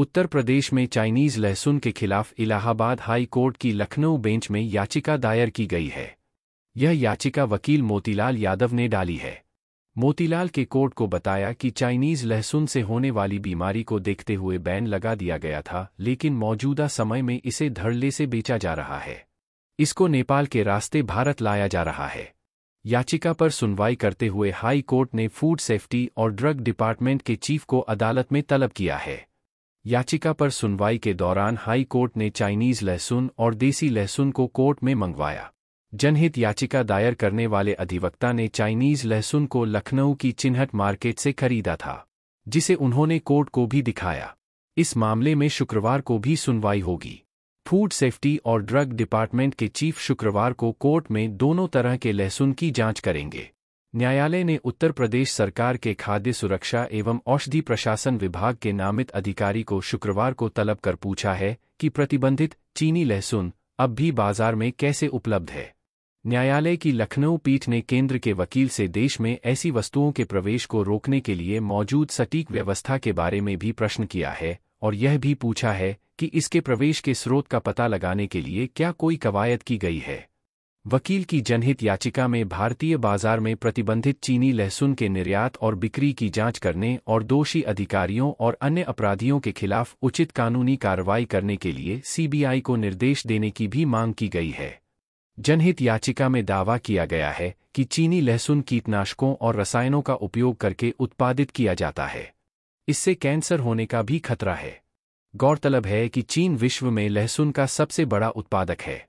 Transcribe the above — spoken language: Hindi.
उत्तर प्रदेश में चाइनीज लहसुन के खिलाफ इलाहाबाद हाई कोर्ट की लखनऊ बेंच में याचिका दायर की गई है यह याचिका वकील मोतीलाल यादव ने डाली है मोतीलाल के कोर्ट को बताया कि चाइनीज लहसुन से होने वाली बीमारी को देखते हुए बैन लगा दिया गया था लेकिन मौजूदा समय में इसे धड़ल्ले से बेचा जा रहा है इसको नेपाल के रास्ते भारत लाया जा रहा है याचिका पर सुनवाई करते हुए हाई कोर्ट ने फूड सेफ्टी और ड्रग डिपार्टमेंट के चीफ को अदालत में तलब किया है याचिका पर सुनवाई के दौरान हाई कोर्ट ने चाइनीज लहसुन और देसी लहसुन को कोर्ट में मंगवाया जनहित याचिका दायर करने वाले अधिवक्ता ने चाइनीज लहसुन को लखनऊ की चिन्हट मार्केट से खरीदा था जिसे उन्होंने कोर्ट को भी दिखाया इस मामले में शुक्रवार को भी सुनवाई होगी फूड सेफ्टी और ड्रग डिपार्टमेंट के चीफ शुक्रवार को कोर्ट में दोनों तरह के लहसुन की जांच करेंगे न्यायालय ने उत्तर प्रदेश सरकार के खाद्य सुरक्षा एवं औषधि प्रशासन विभाग के नामित अधिकारी को शुक्रवार को तलब कर पूछा है कि प्रतिबंधित चीनी लहसुन अब भी बाजार में कैसे उपलब्ध है न्यायालय की लखनऊ पीठ ने केंद्र के वकील से देश में ऐसी वस्तुओं के प्रवेश को रोकने के लिए मौजूद सटीक व्यवस्था के बारे में भी प्रश्न किया है और यह भी पूछा है कि इसके प्रवेश के स्रोत का पता लगाने के लिए क्या कोई कवायद की गई है वकील की जनहित याचिका में भारतीय बाजार में प्रतिबंधित चीनी लहसुन के निर्यात और बिक्री की जांच करने और दोषी अधिकारियों और अन्य अपराधियों के खिलाफ उचित कानूनी कार्रवाई करने के लिए सीबीआई को निर्देश देने की भी मांग की गई है जनहित याचिका में दावा किया गया है कि चीनी लहसुन कीटनाशकों और रसायनों का उपयोग करके उत्पादित किया जाता है इससे कैंसर होने का भी खतरा है गौरतलब है कि चीन विश्व में लहसुन का सबसे बड़ा उत्पादक है